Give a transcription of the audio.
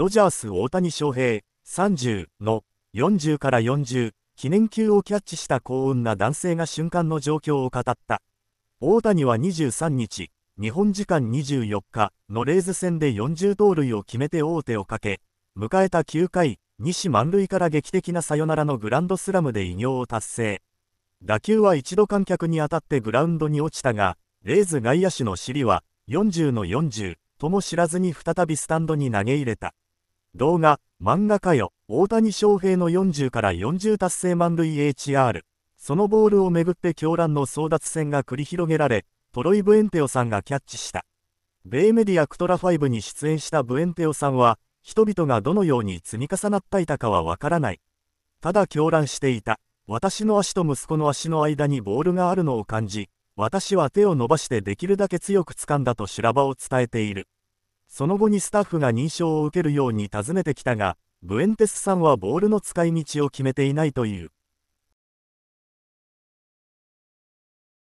ドジャース大谷翔平30の40から40記念球をキャッチした幸運な男性が瞬間の状況を語った大谷は23日日本時間24日のレーズ戦で40盗塁を決めて王手をかけ迎えた9回西満塁から劇的なサヨナラのグランドスラムで偉業を達成打球は一度観客に当たってグラウンドに落ちたがレーズ外野手の尻は40の40とも知らずに再びスタンドに投げ入れた動画、漫画家よ、大谷翔平の40から40達成満塁 HR。そのボールをめぐって狂乱の争奪戦が繰り広げられ、トロイ・ブエンテオさんがキャッチした。米メディアクトラ5に出演したブエンテオさんは、人々がどのように積み重なっていたかはわからない。ただ狂乱していた。私の足と息子の足の間にボールがあるのを感じ、私は手を伸ばしてできるだけ強く掴んだと修羅場を伝えている。その後にスタッフが認証を受けるように尋ねてきたが、ブエンテスさんはボールの使い道を決めていないという。